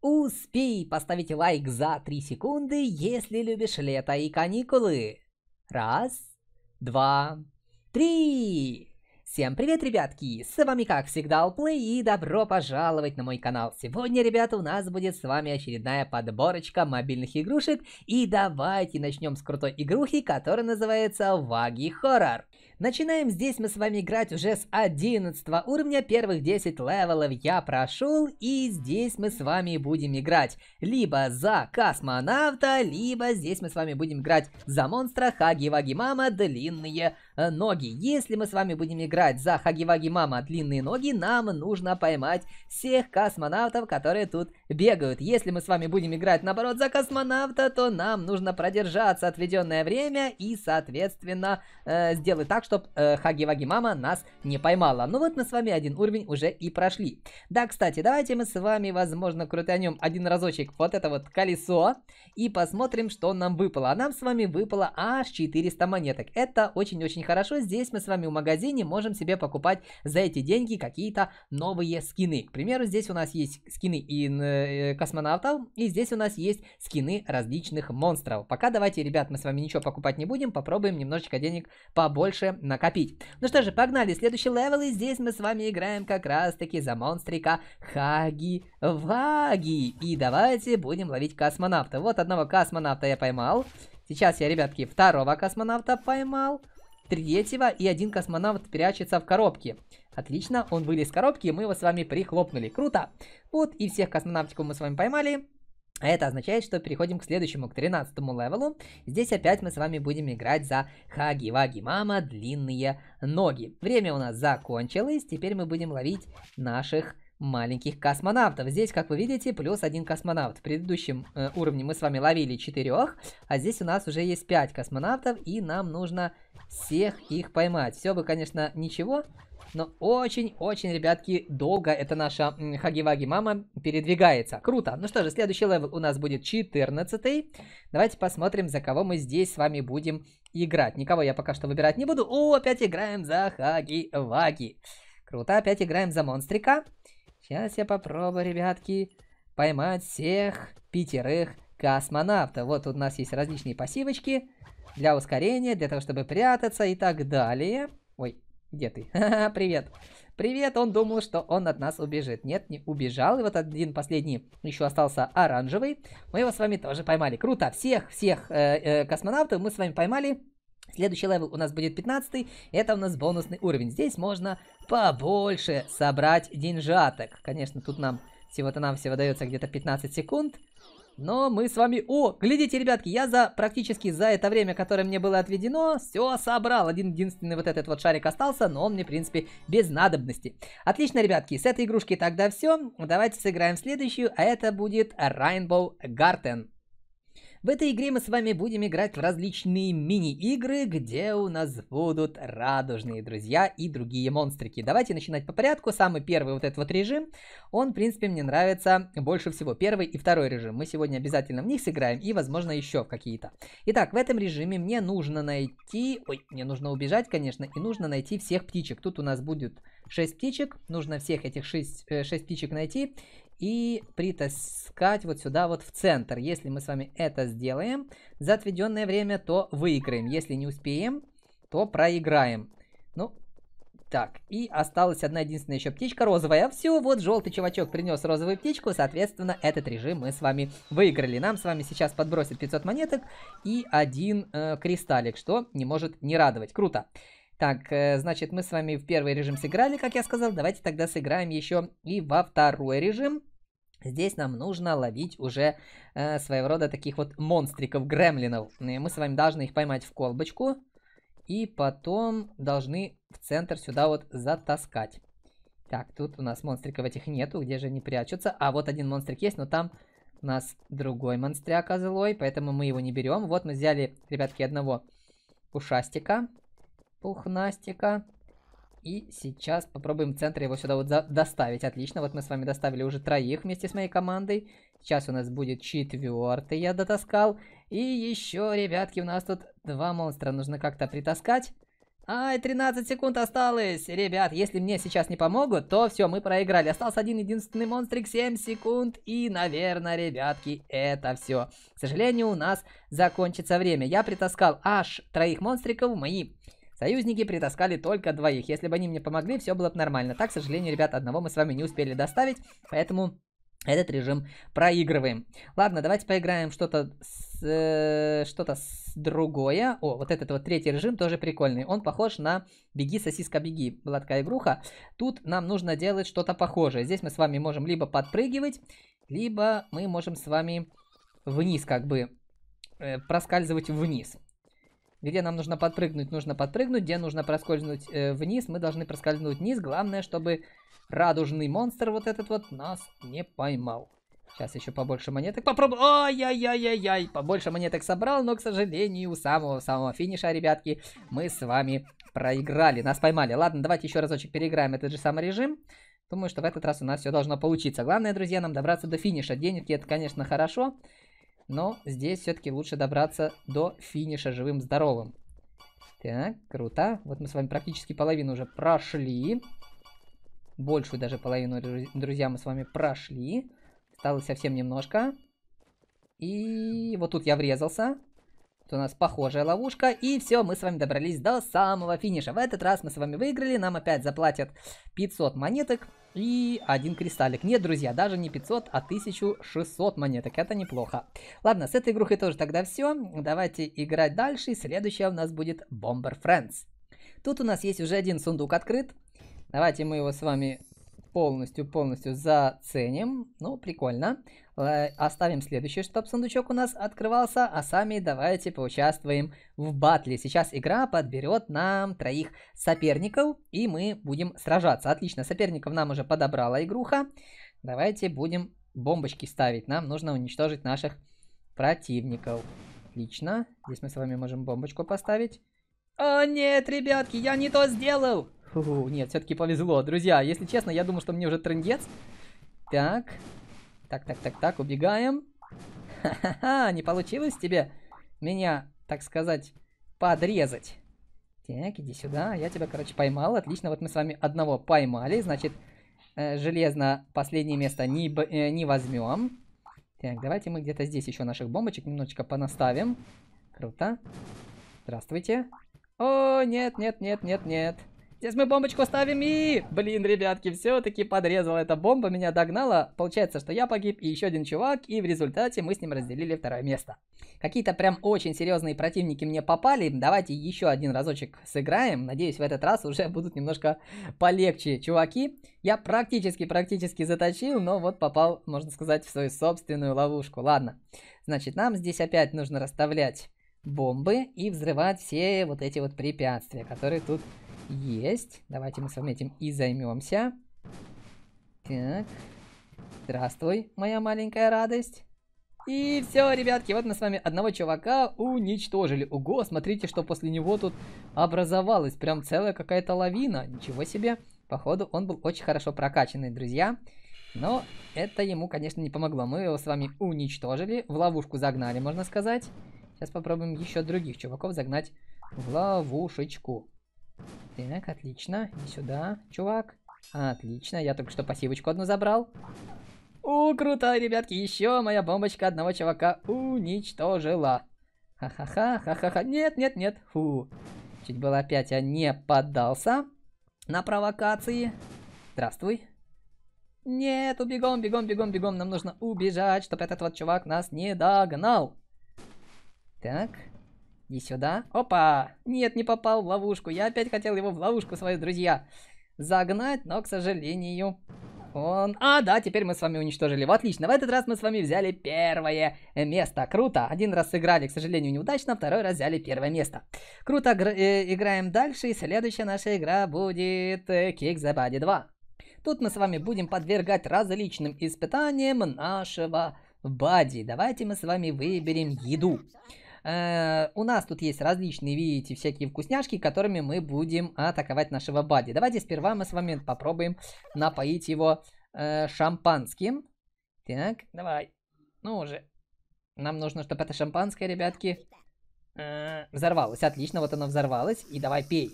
Успей поставить лайк за 3 секунды, если любишь лето и каникулы. Раз, два, три. Всем привет, ребятки! С вами, как всегда, Алплей, и добро пожаловать на мой канал. Сегодня, ребята, у нас будет с вами очередная подборочка мобильных игрушек, и давайте начнем с крутой игрухи, которая называется Ваги Хоррор. Начинаем здесь мы с вами играть уже с 11 уровня, первых 10 левелов я прошел, и здесь мы с вами будем играть либо за космонавта, либо здесь мы с вами будем играть за монстра Хаги-Ваги Мама Длинные э, Ноги. Если мы с вами будем играть за Хаги-Ваги Мама Длинные Ноги, нам нужно поймать всех космонавтов, которые тут бегают. Если мы с вами будем играть наоборот за космонавта, то нам нужно продержаться отведенное время и, соответственно, э, сделать так, чтобы э, Хаги-Ваги Мама нас не поймала. Ну вот мы с вами один уровень уже и прошли. Да, кстати, давайте мы с вами, возможно, крутанем один разочек вот это вот колесо и посмотрим, что нам выпало. А нам с вами выпало аж 400 монеток. Это очень-очень хорошо. Здесь мы с вами в магазине можем себе покупать за эти деньги какие-то новые скины. К примеру, здесь у нас есть скины и э, э космонавтов, и здесь у нас есть скины различных монстров. Пока давайте, ребят, мы с вами ничего покупать не будем, попробуем немножечко денег побольше накопить. Ну что же, погнали, следующий левел, и здесь мы с вами играем как раз-таки за монстрика Хаги-Ваги. И давайте будем ловить космонавта. Вот одного космонавта я поймал. Сейчас я, ребятки, второго космонавта поймал. Третьего, и один космонавт прячется в коробке. Отлично, он вылез из коробки, и мы его с вами прихлопнули. Круто! Вот, и всех космонавтиков мы с вами поймали. А это означает, что переходим к следующему, к 13 левелу. Здесь опять мы с вами будем играть за Хаги-Ваги-Мама, длинные ноги. Время у нас закончилось, теперь мы будем ловить наших маленьких космонавтов. Здесь, как вы видите, плюс один космонавт. В предыдущем э, уровне мы с вами ловили четырех, а здесь у нас уже есть пять космонавтов, и нам нужно всех их поймать. Все бы, конечно, ничего, но очень-очень, ребятки, долго это наша Хаги Ваги мама передвигается. Круто. Ну что же, следующий левел у нас будет 14. -й. Давайте посмотрим, за кого мы здесь с вами будем играть. Никого я пока что выбирать не буду. О, опять играем за Хаги Ваги Круто, опять играем за монстрика. Сейчас я попробую, ребятки, поймать всех пятерых космонавтов. Вот тут у нас есть различные пассивочки для ускорения, для того, чтобы прятаться и так далее. Ой, где ты? привет. Привет, он думал, что он от нас убежит. Нет, не убежал. И вот один последний еще остался оранжевый. Мы его с вами тоже поймали. Круто. Всех, всех э, э, космонавтов мы с вами поймали. Следующий левел у нас будет 15 это у нас бонусный уровень. Здесь можно побольше собрать деньжаток. Конечно, тут нам всего-то нам всего дается где-то 15 секунд, но мы с вами... О, глядите, ребятки, я за практически за это время, которое мне было отведено, все собрал. Один единственный вот этот вот шарик остался, но он мне, в принципе, без надобности. Отлично, ребятки, с этой игрушки тогда все. Давайте сыграем следующую, а это будет Rainbow Garden. В этой игре мы с вами будем играть в различные мини-игры, где у нас будут радужные друзья и другие монстрики. Давайте начинать по порядку. Самый первый вот этот вот режим, он, в принципе, мне нравится больше всего. Первый и второй режим. Мы сегодня обязательно в них сыграем и, возможно, еще в какие-то. Итак, в этом режиме мне нужно найти... Ой, мне нужно убежать, конечно, и нужно найти всех птичек. Тут у нас будет 6 птичек. Нужно всех этих 6, 6 э, птичек найти и притаскать вот сюда вот в центр. Если мы с вами это сделаем за отведенное время, то выиграем. Если не успеем, то проиграем. Ну, так, и осталась одна единственная еще птичка розовая. Все, вот желтый чувачок принес розовую птичку, соответственно, этот режим мы с вами выиграли. Нам с вами сейчас подбросят 500 монеток и один э, кристаллик, что не может не радовать. Круто. Так, э, значит, мы с вами в первый режим сыграли, как я сказал. Давайте тогда сыграем еще и во второй режим. Здесь нам нужно ловить уже э, своего рода таких вот монстриков, гремлинов. мы с вами должны их поймать в колбочку. И потом должны в центр сюда вот затаскать. Так, тут у нас монстриков этих нету, где же они прячутся. А вот один монстрик есть, но там у нас другой монстряк злой, поэтому мы его не берем. Вот мы взяли, ребятки, одного пушастика, пухнастика. И сейчас попробуем в центре его сюда вот доставить. Отлично, вот мы с вами доставили уже троих вместе с моей командой. Сейчас у нас будет четвертый, я дотаскал. И еще, ребятки, у нас тут два монстра нужно как-то притаскать. Ай, 13 секунд осталось. Ребят, если мне сейчас не помогут, то все, мы проиграли. Остался один единственный монстрик, 7 секунд. И, наверное, ребятки, это все. К сожалению, у нас закончится время. Я притаскал аж троих монстриков. Мои Союзники притаскали только двоих. Если бы они мне помогли, все было бы нормально. Так, к сожалению, ребят, одного мы с вами не успели доставить, поэтому этот режим проигрываем. Ладно, давайте поиграем что-то с... Э, что-то с другое. О, вот этот вот третий режим тоже прикольный. Он похож на «Беги, сосиска, беги». Была такая игруха. Тут нам нужно делать что-то похожее. Здесь мы с вами можем либо подпрыгивать, либо мы можем с вами вниз как бы э, проскальзывать вниз. Где нам нужно подпрыгнуть, нужно подпрыгнуть. Где нужно проскользнуть э, вниз, мы должны проскользнуть вниз. Главное, чтобы радужный монстр вот этот вот нас не поймал. Сейчас еще побольше монеток попробую. Ай-яй-яй-яй-яй. Побольше монеток собрал, но, к сожалению, у самого-самого финиша, ребятки, мы с вами проиграли. Нас поймали. Ладно, давайте еще разочек переиграем этот же самый режим. Думаю, что в этот раз у нас все должно получиться. Главное, друзья, нам добраться до финиша. Деньги это, конечно, хорошо. Но здесь все-таки лучше добраться до финиша живым-здоровым. Так, круто. Вот мы с вами практически половину уже прошли. Большую даже половину, друзья, мы с вами прошли. Осталось совсем немножко. И вот тут я врезался. Тут у нас похожая ловушка. И все, мы с вами добрались до самого финиша. В этот раз мы с вами выиграли. Нам опять заплатят 500 монеток. И один кристаллик. Нет, друзья, даже не 500, а 1600 монеток. Это неплохо. Ладно, с этой игрухой тоже тогда все. Давайте играть дальше. следующая у нас будет Bomber Friends. Тут у нас есть уже один сундук открыт. Давайте мы его с вами полностью-полностью заценим. Ну, прикольно. Э, оставим следующий, чтоб сундучок у нас открывался. А сами давайте поучаствуем в батле. Сейчас игра подберет нам троих соперников. И мы будем сражаться. Отлично, соперников нам уже подобрала игруха. Давайте будем бомбочки ставить. Нам нужно уничтожить наших противников. Отлично. Здесь мы с вами можем бомбочку поставить. О нет, ребятки, я не то сделал! Фу, нет, все-таки повезло. Друзья, если честно, я думал, что мне уже трендец. Так. Так, так, так, так, убегаем. Ха-ха-ха, не получилось тебе меня, так сказать, подрезать. Так, иди сюда. Я тебя, короче, поймал. Отлично, вот мы с вами одного поймали. Значит, э, железно последнее место не, э, не возьмем. Так, давайте мы где-то здесь еще наших бомбочек немножечко понаставим. Круто. Здравствуйте. О, нет, нет, нет, нет, нет. Здесь мы бомбочку ставим и... Блин, ребятки, все-таки подрезала эта бомба, меня догнала. Получается, что я погиб и еще один чувак, и в результате мы с ним разделили второе место. Какие-то прям очень серьезные противники мне попали. Давайте еще один разочек сыграем. Надеюсь, в этот раз уже будут немножко полегче чуваки. Я практически-практически заточил, но вот попал, можно сказать, в свою собственную ловушку. Ладно. Значит, нам здесь опять нужно расставлять бомбы и взрывать все вот эти вот препятствия, которые тут есть. Давайте мы с вами этим и займемся. Так. Здравствуй, моя маленькая радость. И все, ребятки, вот мы с вами одного чувака уничтожили. Уго, смотрите, что после него тут образовалась. Прям целая какая-то лавина. Ничего себе. Походу, он был очень хорошо прокачанный, друзья. Но это ему, конечно, не помогло. Мы его с вами уничтожили. В ловушку загнали, можно сказать. Сейчас попробуем еще других чуваков загнать в ловушечку. Так, отлично. И сюда, чувак. Отлично, я только что пассивочку одну забрал. У, круто, ребятки, еще моя бомбочка одного чувака уничтожила. Ха-ха-ха, ха-ха-ха. Нет, нет, нет. Фу. Чуть было опять я не поддался на провокации. Здравствуй. Нет, убегом, бегом, бегом, бегом. Нам нужно убежать, чтобы этот вот чувак нас не догнал. Так, и сюда. Опа! Нет, не попал в ловушку. Я опять хотел его в ловушку, свои друзья, загнать, но, к сожалению, он... А, да, теперь мы с вами уничтожили его. Отлично, в этот раз мы с вами взяли первое место. Круто. Один раз сыграли, к сожалению, неудачно, второй раз взяли первое место. Круто, э, играем дальше, и следующая наша игра будет э, Kick the Body 2. Тут мы с вами будем подвергать различным испытаниям нашего бади. Давайте мы с вами выберем еду. Э, у нас тут есть различные, видите, всякие вкусняшки, которыми мы будем атаковать нашего Бади. Давайте сперва мы с вами попробуем напоить его э, шампанским. Так, давай. Ну уже. Нам нужно, чтобы это шампанское, ребятки, э, взорвалось. Отлично, вот оно взорвалось. И давай пей.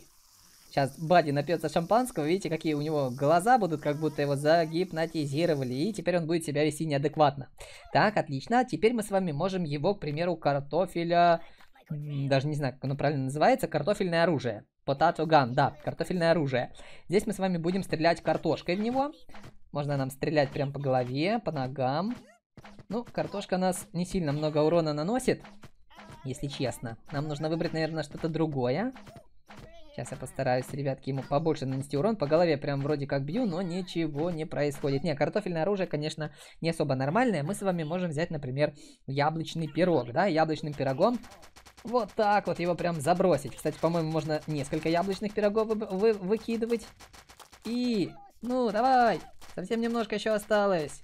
Сейчас Бади напьется шампанского, видите, какие у него глаза будут, как будто его загипнотизировали, и теперь он будет себя вести неадекватно. Так, отлично, а теперь мы с вами можем его, к примеру, картофеля... Даже не знаю, как оно правильно называется, картофельное оружие. Potato gun, да, картофельное оружие. Здесь мы с вами будем стрелять картошкой в него. Можно нам стрелять прям по голове, по ногам. Ну, картошка нас не сильно много урона наносит, если честно. Нам нужно выбрать, наверное, что-то другое. Сейчас я постараюсь, ребятки, ему побольше нанести урон. По голове прям вроде как бью, но ничего не происходит. Не, картофельное оружие, конечно, не особо нормальное. Мы с вами можем взять, например, яблочный пирог, да, яблочным пирогом. Вот так вот его прям забросить. Кстати, по-моему, можно несколько яблочных пирогов вы вы выкидывать. И, ну, давай, совсем немножко еще осталось.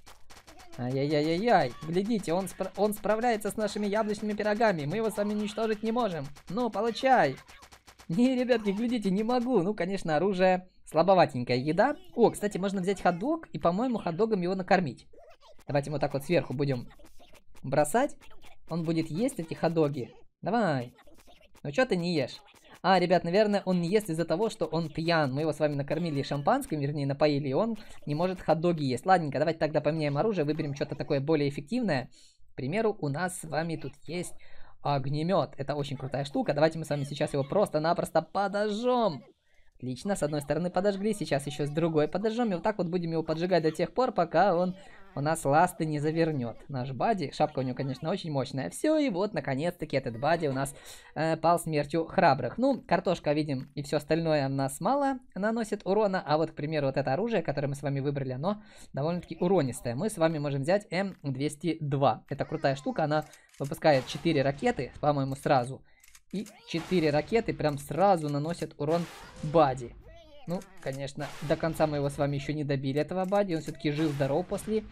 Ай-яй-яй-яй-яй, глядите, он, спра он справляется с нашими яблочными пирогами, мы его с вами уничтожить не можем. Ну, получай. Не, ребятки, глядите, не могу. Ну, конечно, оружие слабоватенькая еда. О, кстати, можно взять ходок и, по-моему, ходогом его накормить. Давайте мы вот так вот сверху будем бросать. Он будет есть эти ходоги. Давай. Ну, что ты не ешь? А, ребят, наверное, он не ест из-за того, что он пьян. Мы его с вами накормили шампанским, вернее, напоили, и он не может хот-доги есть. Ладненько, давайте тогда поменяем оружие, выберем что-то такое более эффективное. К примеру, у нас с вами тут есть Огнемет. Это очень крутая штука. Давайте мы с вами сейчас его просто-напросто подожжем. Отлично, с одной стороны подожгли, сейчас еще с другой подожжем. И вот так вот будем его поджигать до тех пор, пока он у нас ласты не завернет. Наш Бади, шапка у него, конечно, очень мощная. Все, и вот, наконец-таки, этот Бади у нас э, пал смертью храбрых. Ну, картошка, видим, и все остальное у нас мало наносит урона. А вот, к примеру, вот это оружие, которое мы с вами выбрали, оно довольно-таки уронистое. Мы с вами можем взять М202. Это крутая штука, она выпускает 4 ракеты, по-моему, сразу. И 4 ракеты прям сразу наносят урон Бади. Ну, конечно, до конца мы его с вами еще не добили, этого Бади. Он все-таки жил-здоров после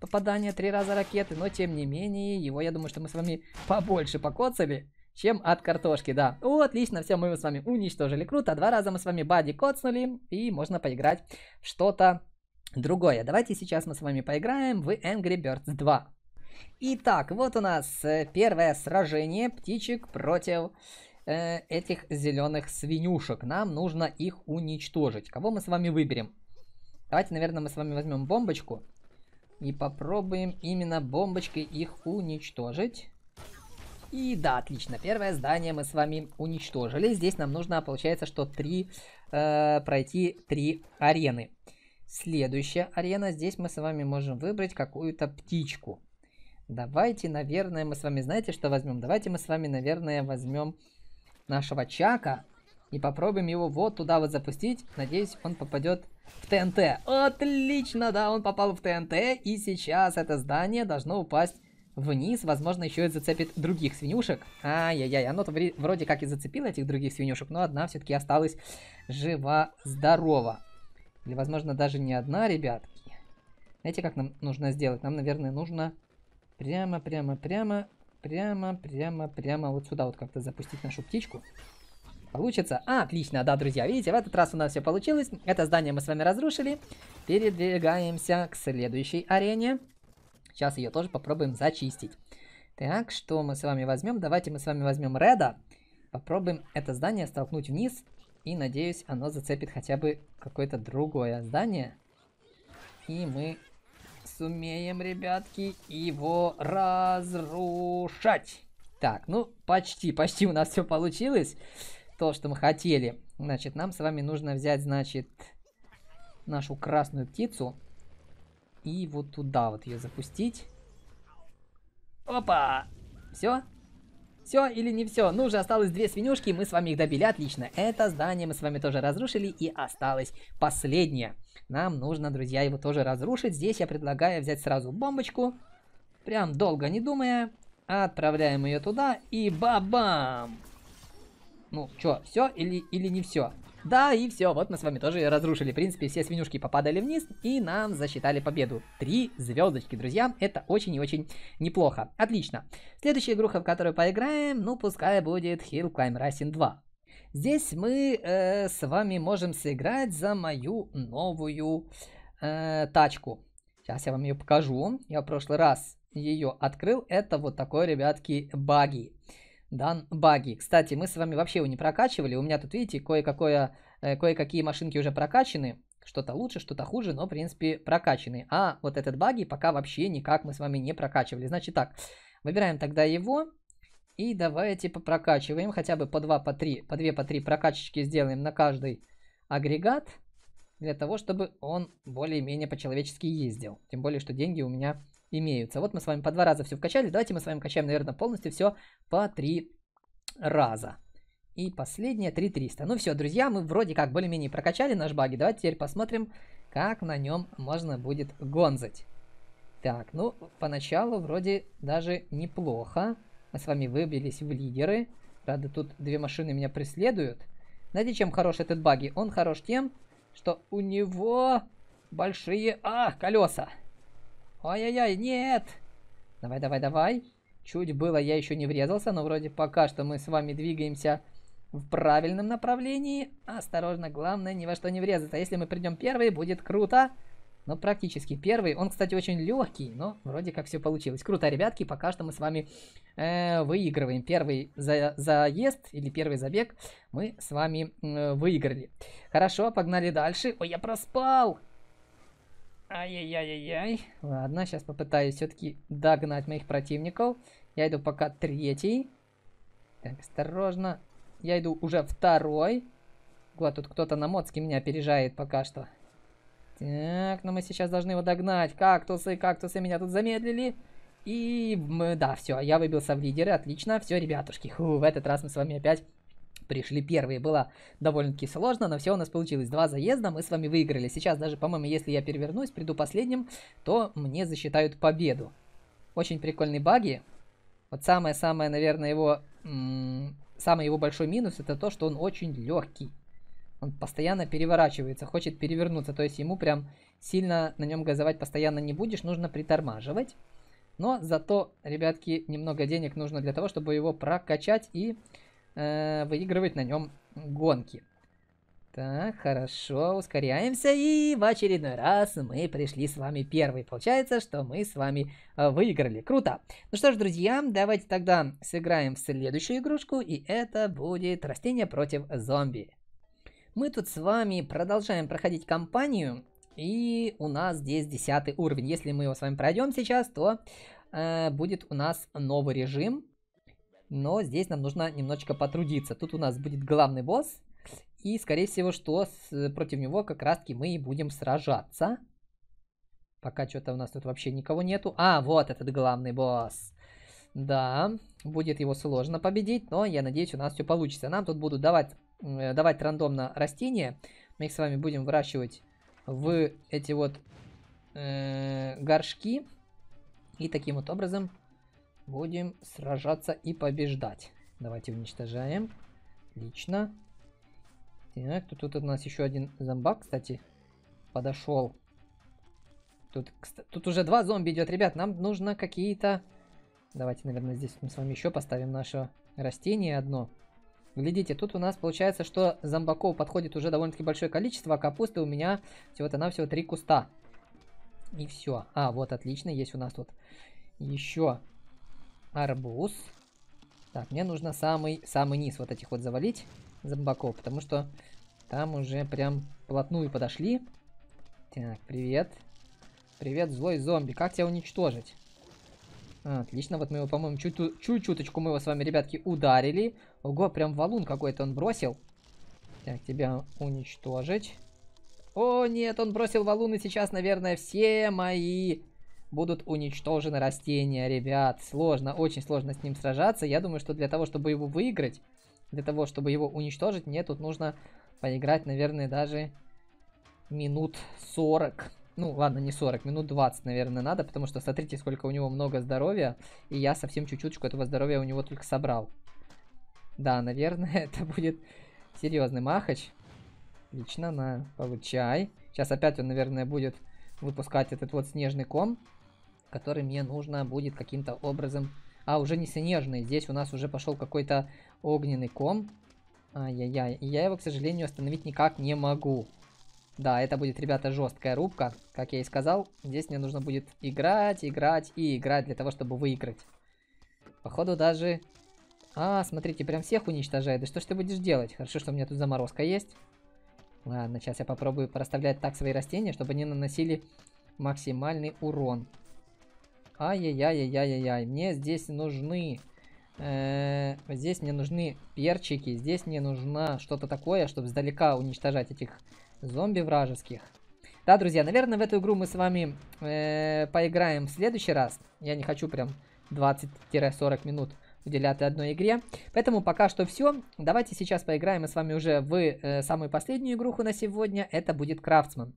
попадания три раза ракеты. Но, тем не менее, его, я думаю, что мы с вами побольше покоцали, чем от картошки, да. О, отлично, все, мы его с вами уничтожили. Круто, два раза мы с вами Бади коцнули. И можно поиграть что-то другое. Давайте сейчас мы с вами поиграем в Angry Birds 2. Итак, вот у нас э, первое сражение птичек против э, этих зеленых свинюшек. Нам нужно их уничтожить. Кого мы с вами выберем? Давайте, наверное, мы с вами возьмем бомбочку. И попробуем именно бомбочкой их уничтожить. И да, отлично, первое здание мы с вами уничтожили. Здесь нам нужно, получается, что три, э, пройти три арены. Следующая арена, здесь мы с вами можем выбрать какую-то птичку. Давайте, наверное, мы с вами, знаете, что возьмем? Давайте мы с вами, наверное, возьмем нашего Чака. И попробуем его вот туда вот запустить. Надеюсь, он попадет в ТНТ. Отлично, да, он попал в ТНТ. И сейчас это здание должно упасть вниз. Возможно, еще и зацепит других свинюшек. Ай-яй-яй, оно вроде как и зацепило этих других свинюшек, но одна все-таки осталась жива-здорова. Или, возможно, даже не одна, ребятки. Знаете, как нам нужно сделать? Нам, наверное, нужно прямо-прямо-прямо прямо, прямо, прямо вот сюда вот как-то запустить нашу птичку. Получится? А, отлично, да, друзья, видите, в этот раз у нас все получилось. Это здание мы с вами разрушили. Передвигаемся к следующей арене. Сейчас ее тоже попробуем зачистить. Так, что мы с вами возьмем? Давайте мы с вами возьмем Реда. Попробуем это здание столкнуть вниз. И, надеюсь, оно зацепит хотя бы какое-то другое здание. И мы сумеем, ребятки, его разрушать. Так, ну, почти, почти у нас все получилось. То, что мы хотели. Значит, нам с вами нужно взять, значит, нашу красную птицу. И вот туда вот ее запустить. Опа! Все? Все или не все? Ну уже осталось две свинюшки, мы с вами их добили, отлично. Это здание мы с вами тоже разрушили, и осталось последнее. Нам нужно, друзья, его тоже разрушить. Здесь я предлагаю взять сразу бомбочку, прям долго не думая. Отправляем ее туда, и бам! Ну, что, все или, или не все? Да, и все, вот мы с вами тоже разрушили, в принципе, все свинюшки попадали вниз, и нам засчитали победу. Три звездочки, друзья, это очень и очень неплохо. Отлично. Следующая игруха, в которую поиграем, ну, пускай будет Hill Climb Racing 2. Здесь мы э, с вами можем сыграть за мою новую э, тачку. Сейчас я вам ее покажу. Я в прошлый раз ее открыл. Это вот такой, ребятки, баги. Баги. Дан баги. Кстати, мы с вами вообще его не прокачивали. У меня тут, видите, кое-какое, э, кое-какие машинки уже прокачаны. Что-то лучше, что-то хуже, но, в принципе, прокачаны. А вот этот баги пока вообще никак мы с вами не прокачивали. Значит так, выбираем тогда его. И давайте попрокачиваем хотя бы по два, по три, по две, по три прокачечки сделаем на каждый агрегат. Для того, чтобы он более-менее по-человечески ездил. Тем более, что деньги у меня имеются. Вот мы с вами по два раза все вкачали. Давайте мы с вами качаем, наверное, полностью все по три раза. И последнее 3300. Ну все, друзья, мы вроде как более-менее прокачали наш баги. Давайте теперь посмотрим, как на нем можно будет гонзать. Так, ну, поначалу вроде даже неплохо. Мы с вами выбились в лидеры. Правда, тут две машины меня преследуют. Знаете, чем хорош этот баги? Он хорош тем, что у него большие... А, колеса! Ой-ой-ой, нет! Давай, давай, давай. Чуть было я еще не врезался, но вроде пока что мы с вами двигаемся в правильном направлении. Осторожно, главное ни во что не врезаться. Если мы придем первый, будет круто. Но практически первый. Он, кстати, очень легкий, но вроде как все получилось. Круто, ребятки, пока что мы с вами э, выигрываем. Первый за заезд или первый забег мы с вами э, выиграли. Хорошо, погнали дальше. Ой, я проспал! Ай-яй-яй-яй-яй. Ладно, сейчас попытаюсь все-таки догнать моих противников. Я иду пока третий. Так, осторожно. Я иду уже второй. Вот тут кто-то на моцке меня опережает пока что. Так, но мы сейчас должны его догнать. Кактусы, кактусы меня тут замедлили. И мы, да, все, я выбился в лидеры, отлично. Все, ребятушки, ху, в этот раз мы с вами опять пришли первые. Было довольно-таки сложно, но все у нас получилось. Два заезда мы с вами выиграли. Сейчас даже, по-моему, если я перевернусь, приду последним, то мне засчитают победу. Очень прикольные баги. Вот самое-самое, наверное, его... Самый его большой минус это то, что он очень легкий. Он постоянно переворачивается, хочет перевернуться. То есть ему прям сильно на нем газовать постоянно не будешь, нужно притормаживать. Но зато, ребятки, немного денег нужно для того, чтобы его прокачать и э, выигрывать на нем гонки. Так, хорошо, ускоряемся, и в очередной раз мы пришли с вами первый. Получается, что мы с вами э, выиграли. Круто. Ну что ж, друзья, давайте тогда сыграем в следующую игрушку, и это будет растение против зомби. Мы тут с вами продолжаем проходить кампанию, и у нас здесь 10 уровень. Если мы его с вами пройдем сейчас, то э, будет у нас новый режим, но здесь нам нужно немножечко потрудиться. Тут у нас будет главный босс, и, скорее всего, что с, э, против него как раз-таки мы и будем сражаться. Пока что-то у нас тут вообще никого нету. А, вот этот главный босс. Да, будет его сложно победить, но я надеюсь, у нас все получится. Нам тут будут давать, э, давать рандомно растения. Мы их с вами будем выращивать в эти вот э, горшки. И таким вот образом Будем сражаться и побеждать. Давайте уничтожаем. Лично. Так, тут, тут у нас еще один зомбак, кстати, подошел. Тут, тут уже два зомби идет. Ребят, нам нужно какие-то... Давайте, наверное, здесь мы с вами еще поставим наше растение одно. Глядите, тут у нас получается, что зомбаков подходит уже довольно-таки большое количество, а капусты у меня всего-то на три куста. И все. А, вот, отлично, есть у нас тут еще Арбуз. Так, мне нужно самый, самый низ вот этих вот завалить зомбаков, потому что там уже прям плотную подошли. Так, привет. Привет, злой зомби. Как тебя уничтожить? отлично, вот мы его, по-моему, чуть-чуточку мы его с вами, ребятки, ударили. Ого, прям валун какой-то он бросил. Так, тебя уничтожить. О, нет, он бросил валун и сейчас, наверное, все мои будут уничтожены растения, ребят. Сложно, очень сложно с ним сражаться. Я думаю, что для того, чтобы его выиграть, для того, чтобы его уничтожить, мне тут нужно поиграть, наверное, даже минут 40. Ну, ладно, не 40, минут 20, наверное, надо, потому что смотрите, сколько у него много здоровья, и я совсем чуть-чуточку этого здоровья у него только собрал. Да, наверное, это будет серьезный махач. Лично на, получай. Сейчас опять он, наверное, будет выпускать этот вот снежный ком который мне нужно будет каким-то образом... А, уже не снежный, здесь у нас уже пошел какой-то огненный ком. Ай-яй-яй, я его, к сожалению, остановить никак не могу. Да, это будет, ребята, жесткая рубка, как я и сказал. Здесь мне нужно будет играть, играть и играть для того, чтобы выиграть. Походу даже... А, смотрите, прям всех уничтожает. Да что ж ты будешь делать? Хорошо, что у меня тут заморозка есть. Ладно, сейчас я попробую проставлять так свои растения, чтобы они наносили максимальный урон. Ай-яй-яй-яй-яй-яй. Мне здесь нужны... Э, здесь мне нужны перчики. Здесь мне нужно что-то такое, чтобы сдалека уничтожать этих зомби вражеских. Да, друзья, наверное, в эту игру мы с вами э, поиграем в следующий раз. Я не хочу прям 20-40 минут уделять одной игре. Поэтому пока что все. Давайте сейчас поиграем мы с вами уже в э, самую последнюю игруху на сегодня. Это будет Крафтсман.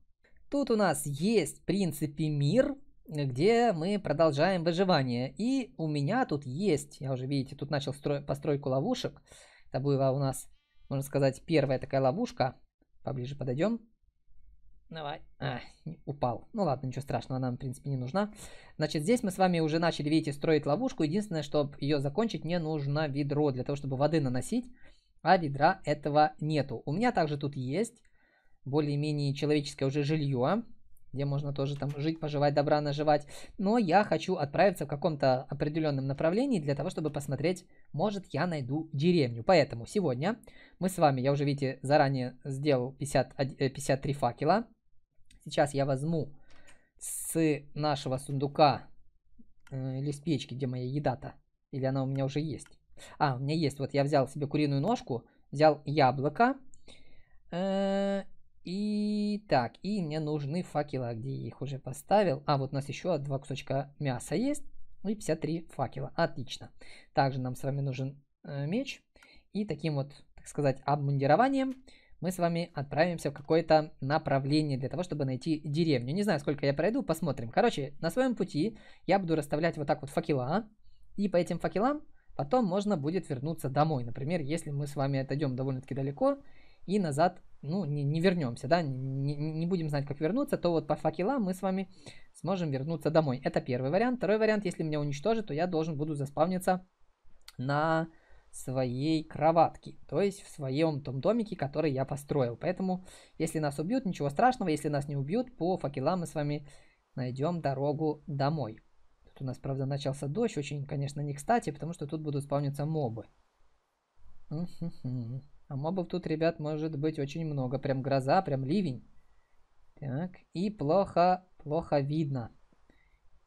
Тут у нас есть, в принципе, мир где мы продолжаем выживание. И у меня тут есть, я уже, видите, тут начал строй, постройку ловушек. Это была у нас, можно сказать, первая такая ловушка. Поближе подойдем. Давай. А, упал. Ну ладно, ничего страшного, она нам, в принципе, не нужна. Значит, здесь мы с вами уже начали, видите, строить ловушку. Единственное, чтобы ее закончить, мне нужно ведро для того, чтобы воды наносить. А ведра этого нету. У меня также тут есть более-менее человеческое уже жилье где можно тоже там жить, поживать, добра наживать. Но я хочу отправиться в каком-то определенном направлении для того, чтобы посмотреть, может, я найду деревню. Поэтому сегодня мы с вами, я уже, видите, заранее сделал 50, 53 э, факела. Сейчас я возьму с нашего сундука э, или с печки, где моя еда-то. Или она у меня уже есть. А, у меня есть. Вот я взял себе куриную ножку, взял яблоко. Э, и так, и мне нужны факела, где я их уже поставил. А, вот у нас еще два кусочка мяса есть. Ну и 53 факела. Отлично. Также нам с вами нужен э, меч. И таким вот, так сказать, обмундированием мы с вами отправимся в какое-то направление для того, чтобы найти деревню. Не знаю, сколько я пройду, посмотрим. Короче, на своем пути я буду расставлять вот так вот факела. И по этим факелам потом можно будет вернуться домой. Например, если мы с вами отойдем довольно-таки далеко и назад ну, не, не вернемся, да, не, не будем знать, как вернуться, то вот по факелам мы с вами сможем вернуться домой. Это первый вариант. Второй вариант, если меня уничтожат, то я должен буду заспавниться на своей кроватке, то есть в своем том домике, который я построил. Поэтому, если нас убьют, ничего страшного, если нас не убьют, по факелам мы с вами найдем дорогу домой. Тут у нас, правда, начался дождь, очень, конечно, не кстати, потому что тут будут спавниться мобы. А мобов тут, ребят, может быть очень много. Прям гроза, прям ливень. Так, и плохо, плохо видно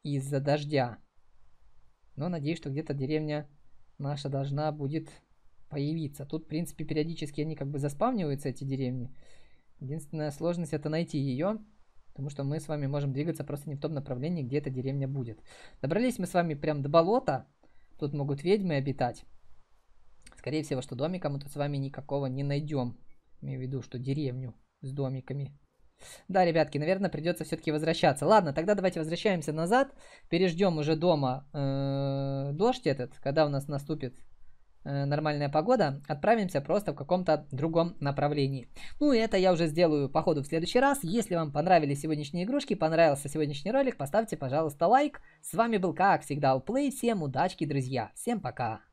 из-за дождя. Но надеюсь, что где-то деревня наша должна будет появиться. Тут, в принципе, периодически они как бы заспавниваются, эти деревни. Единственная сложность это найти ее, потому что мы с вами можем двигаться просто не в том направлении, где эта деревня будет. Добрались мы с вами прям до болота. Тут могут ведьмы обитать. Скорее всего, что домика мы тут с вами никакого не найдем. Имею в виду, что деревню с домиками. Да, ребятки, наверное, придется все-таки возвращаться. Ладно, тогда давайте возвращаемся назад. Переждем уже дома э дождь этот, когда у нас наступит э нормальная погода. Отправимся просто в каком-то другом направлении. Ну, и это я уже сделаю по ходу в следующий раз. Если вам понравились сегодняшние игрушки, понравился сегодняшний ролик, поставьте, пожалуйста, лайк. С вами был, как всегда, Уплей. Всем удачки, друзья. Всем пока.